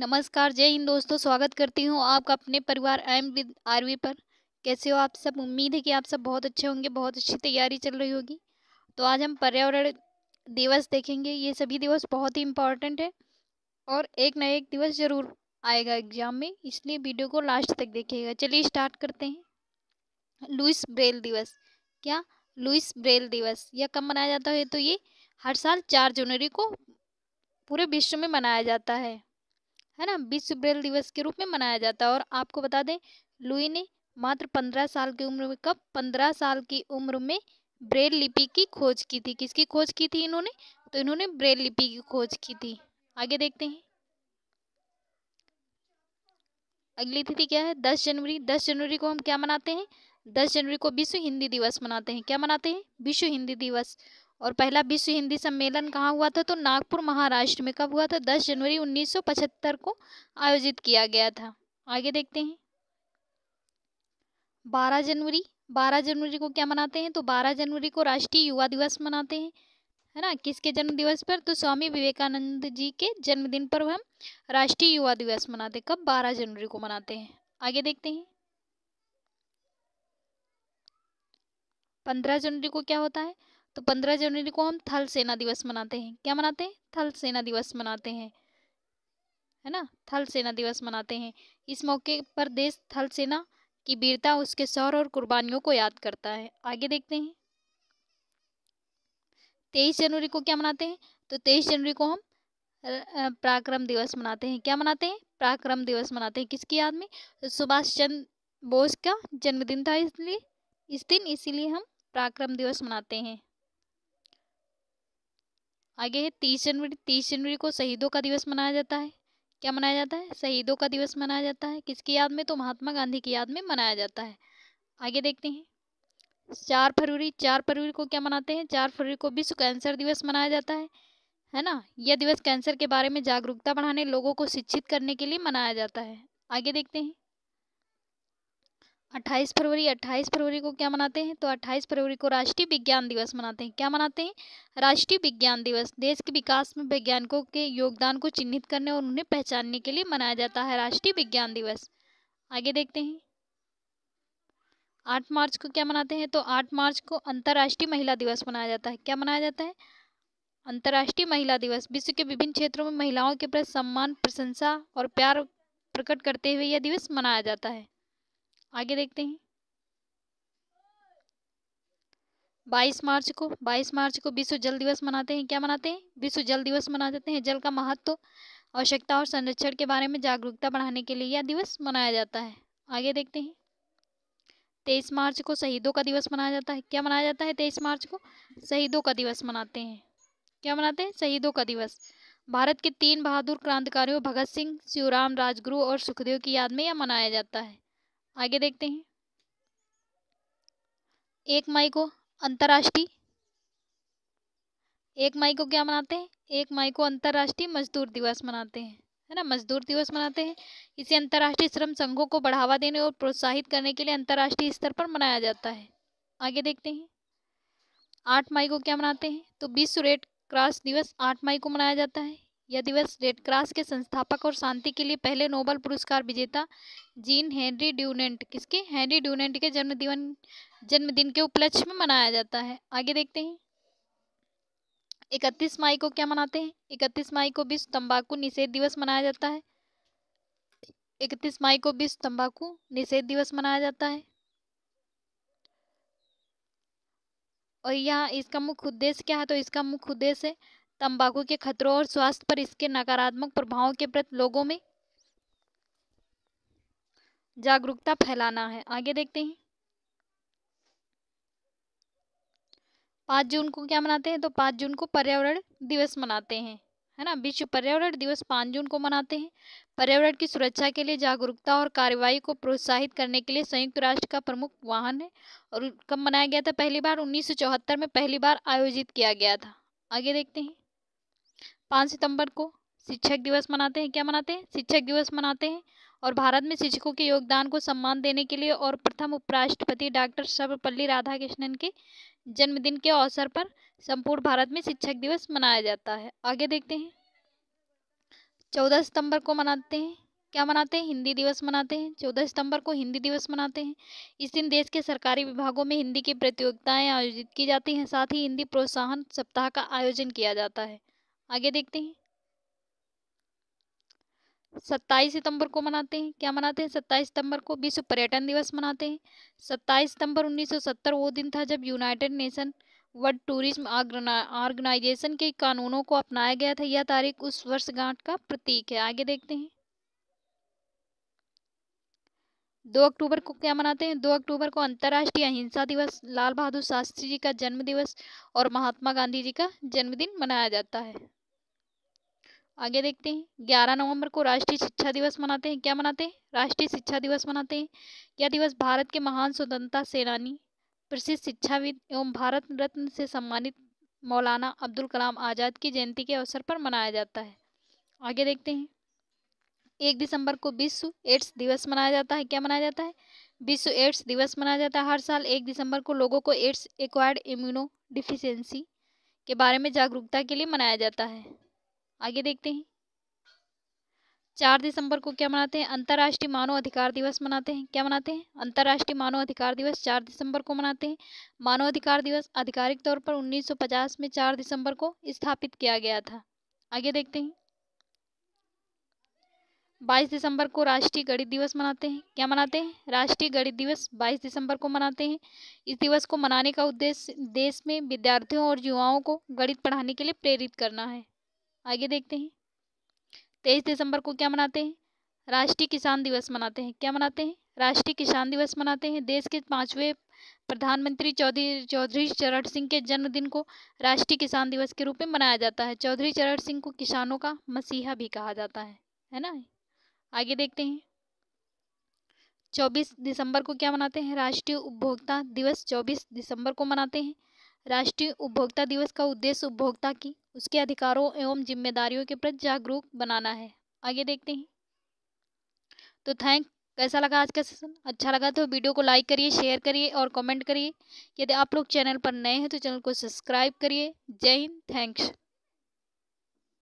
नमस्कार जय हिंद दोस्तों स्वागत करती हूँ आपका अपने परिवार एम विद आरवी पर कैसे हो आप सब उम्मीद है कि आप सब बहुत अच्छे होंगे बहुत अच्छी तैयारी चल रही होगी तो आज हम पर्यावरण दिवस देखेंगे ये सभी दिवस बहुत ही इम्पॉर्टेंट है और एक न एक दिवस ज़रूर आएगा एग्ज़ाम में इसलिए वीडियो को लास्ट तक देखिएगा चलिए स्टार्ट करते हैं लुइस ब्रेल दिवस क्या लुइस ब्रेल दिवस यह कब मनाया जाता है तो ये हर साल चार जनवरी को पूरे विश्व में मनाया जाता है है ना विश्व ब्रेल दिवस के रूप में मनाया जाता है और आपको बता दें लुई ने मात्र पंद्रह साल की उम्र में कब पंद्रह साल की उम्र में ब्रेल लिपि की खोज की थी किसकी खोज की थी इन्होंने तो इन्होंने ब्रेल लिपि की खोज की थी आगे देखते हैं अगली तिथि क्या है दस जनवरी दस जनवरी को हम क्या मनाते हैं दस जनवरी को विश्व हिंदी दिवस मनाते हैं क्या मनाते हैं विश्व हिंदी दिवस और पहला विश्व हिंदी सम्मेलन कहाँ हुआ था तो नागपुर महाराष्ट्र में कब हुआ था 10 जनवरी 1975 को आयोजित किया गया था आगे देखते हैं 12 जनवरी 12 जनवरी को क्या मनाते हैं तो 12 जनवरी को राष्ट्रीय युवा दिवस मनाते हैं है ना किसके जन्म दिवस पर तो स्वामी विवेकानंद जी के जन्मदिन पर हम राष्ट्रीय युवा दिवस मनाते कब बारह जनवरी को मनाते हैं आगे देखते हैं पंद्रह जनवरी को क्या होता है तो पंद्रह जनवरी को हम थल सेना दिवस मनाते हैं क्या मनाते हैं थल सेना दिवस मनाते हैं है ना थल सेना दिवस मनाते हैं इस मौके पर देश थल सेना की वीरता उसके शौर और कुर्बानियों को याद करता है आगे देखते हैं तेईस जनवरी को क्या मनाते हैं तो तेईस जनवरी को हम पराक्रम दिवस मनाते हैं क्या मनाते हैं पराक्रम दिवस मनाते हैं किसकी याद में तो सुभाष चंद्र बोस का जन्मदिन था इसलिए इस दिन इसीलिए हम पराक्रम दिवस मनाते हैं आगे है तीस जनवरी तीस जनवरी को शहीदों का दिवस मनाया जाता है क्या मनाया जाता है शहीदों का दिवस मनाया जाता है किसकी याद में तो महात्मा गांधी की याद में मनाया जाता है आगे देखते हैं चार फरवरी चार फरवरी को क्या मनाते हैं चार फरवरी को विश्व कैंसर दिवस मनाया जाता है है ना यह दिवस कैंसर के बारे में जागरूकता बढ़ाने लोगों को शिक्षित करने के लिए मनाया जाता है आगे देखते हैं अट्ठाईस फरवरी अट्ठाईस फरवरी को क्या मनाते हैं तो अट्ठाईस फरवरी को राष्ट्रीय विज्ञान दिवस मनाते हैं क्या मनाते हैं राष्ट्रीय विज्ञान दिवस देश के विकास में वैज्ञानिकों के योगदान को चिन्हित करने और उन्हें पहचानने के लिए मनाया जाता है राष्ट्रीय विज्ञान दिवस आगे देखते हैं आठ मार्च को क्या मनाते हैं तो आठ मार्च को अंतर्राष्ट्रीय महिला दिवस मनाया जाता है क्या मनाया जाता है अंतर्राष्ट्रीय महिला दिवस विश्व के विभिन्न क्षेत्रों में महिलाओं के प्रति सम्मान प्रशंसा और प्यार प्रकट करते हुए यह दिवस मनाया जाता है आगे देखते हैं बाईस मार्च को बाईस मार्च को विश्व जल दिवस मनाते हैं क्या मनाते हैं विश्व जल दिवस मना जाते हैं जल का महत्व आवश्यकता और संरक्षण के बारे में जागरूकता बढ़ाने के लिए यह दिवस मनाया जाता है आगे देखते हैं तेईस मार्च को शहीदों का दिवस मनाया जाता है क्या मनाया जाता है तेईस मार्च को शहीदों का दिवस मनाते हैं क्या मनाते हैं शहीदों का दिवस भारत के तीन बहादुर क्रांतिकारियों भगत सिंह शिवराम राजगुरु और सुखदेव की याद में यह मनाया जाता है आगे देखते हैं एक मई को अंतर्राष्ट्रीय एक मई को क्या मनाते हैं एक मई को अंतर्राष्ट्रीय मजदूर दिवस मनाते हैं है ना मजदूर दिवस मनाते हैं इसे अंतर्राष्ट्रीय श्रम संघों को बढ़ावा देने और प्रोत्साहित करने के लिए अंतर्राष्ट्रीय स्तर पर मनाया जाता है आगे देखते हैं आठ मई को क्या मनाते हैं तो विश्व रेड क्रॉस दिवस आठ मई को मनाया जाता है यह दिवस रेड क्रॉस के संस्थापक और शांति के लिए पहले नोबल पुरस्कार विजेता जीन हेनरी ड्यूनेंट किसके हेनरी ड्यूनेंट के जन्मदिन जन्मदिन के उपलक्ष्य में मनाया जाता है आगे देखते हैं इकतीस मई को क्या मनाते हैं इकतीस मई को विश्व तंबाकू निषेध दिवस मनाया जाता है इकतीस मई को विश्व तंबाकू निषेध दिवस मनाया जाता है और यह इसका मुख्य उद्देश्य क्या है तो इसका मुख्य उद्देश्य है तंबाकू के खतरों और स्वास्थ्य पर इसके नकारात्मक प्रभावों के प्रति लोगों में जागरूकता फैलाना है आगे देखते हैं पांच जून को क्या मनाते हैं तो पांच जून को पर्यावरण दिवस मनाते हैं है ना विश्व पर्यावरण दिवस पांच जून को मनाते हैं पर्यावरण की सुरक्षा के लिए जागरूकता और कार्रवाई को प्रोत्साहित करने के लिए संयुक्त राष्ट्र का प्रमुख वाहन है और कब मनाया गया था पहली बार 1974 में पहली बार आयोजित किया गया था आगे देखते हैं पाँच सितंबर को शिक्षक दिवस मनाते हैं क्या मनाते हैं शिक्षक दिवस मनाते हैं और भारत में शिक्षकों के योगदान को सम्मान देने के लिए और प्रथम उपराष्ट्रपति डॉक्टर सर्वपल्ली राधाकृष्णन के जन्मदिन के अवसर पर संपूर्ण भारत में शिक्षक दिवस मनाया जाता है आगे देखते हैं चौदह सितंबर को मनाते हैं क्या मनाते हैं हिंदी दिवस मनाते हैं चौदह सितंबर को हिंदी दिवस मनाते हैं इस दिन देश के सरकारी विभागों में हिंदी की प्रतियोगिताएं आयोजित की जाती हैं साथ ही हिंदी प्रोत्साहन सप्ताह का आयोजन किया जाता है आगे देखते हैं सत्ताईस सितंबर को मनाते हैं क्या मनाते हैं सत्ताईस सितंबर को विश्व पर्यटन दिवस मनाते हैं सत्ताईस सितंबर 1970 वो दिन था जब United Nation World Tourism Organization के कानूनों को अपनाया गया था यह तारीख उस वर्षगांठ का प्रतीक है आगे देखते हैं दो अक्टूबर को क्या मनाते हैं दो अक्टूबर को अंतर्राष्ट्रीय अहिंसा दिवस लाल बहादुर शास्त्री जी का जन्म दिवस और महात्मा गांधी जी का जन्मदिन मनाया जाता है आगे देखते हैं ग्यारह नवंबर को राष्ट्रीय शिक्षा दिवस मनाते हैं क्या मनाते हैं राष्ट्रीय शिक्षा दिवस मनाते हैं यह दिवस भारत के महान स्वतंत्रता सेनानी प्रसिद्ध शिक्षाविद एवं भारत रत्न से सम्मानित मौलाना अब्दुल कलाम आज़ाद की जयंती के अवसर पर मनाया जाता है आगे देखते हैं एक दिसंबर को विश्व एड्स दिवस मनाया जाता है क्या मनाया जाता है विश्व एड्स दिवस मनाया जाता है हर साल एक दिसंबर को लोगों को एड्स एक्वायर्ड इम्यूनो डिफिशेंसी के बारे में जागरूकता के लिए मनाया जाता है आगे देखते हैं चार दिसंबर को क्या मनाते हैं अंतर्राष्ट्रीय मानव अधिकार दिवस मनाते हैं क्या मनाते हैं अंतर्राष्ट्रीय मानव अधिकार दिवस चार दिसंबर को मनाते हैं मानव अधिकार दिवस आधिकारिक तौर पर 1950 में चार दिसंबर को स्थापित किया गया था आगे देखते हैं बाईस दिसंबर को राष्ट्रीय गणित दिवस मनाते हैं क्या मनाते हैं राष्ट्रीय गणित दिवस बाईस दिसंबर को मनाते हैं इस दिवस को मनाने का उद्देश्य देश में विद्यार्थियों और युवाओं को गणित पढ़ाने के लिए प्रेरित करना है आगे देखते हैं तेईस दिसंबर को क्या मनाते हैं राष्ट्रीय किसान दिवस मनाते हैं क्या मनाते हैं राष्ट्रीय किसान दिवस मनाते हैं देश के पांचवें प्रधानमंत्री चौधरी चौधरी चरण सिंह के जन्मदिन को राष्ट्रीय किसान दिवस के रूप में मनाया जाता है चौधरी चरण सिंह को किसानों का मसीहा भी कहा जाता है है ना आगे देखते हैं चौबीस दिसंबर को क्या मनाते हैं राष्ट्रीय उपभोक्ता दिवस चौबीस दिसंबर को मनाते हैं राष्ट्रीय उपभोक्ता दिवस का उद्देश्य उपभोक्ता की उसके अधिकारों एवं जिम्मेदारियों के प्रति जागरूक बनाना है आगे देखते हैं तो थैंक कैसा लगा आज का सेशन अच्छा लगा तो वीडियो को लाइक करिए शेयर करिए और कमेंट करिए यदि आप लोग चैनल पर नए हैं तो चैनल को सब्सक्राइब करिए जय हिंद थैंक्स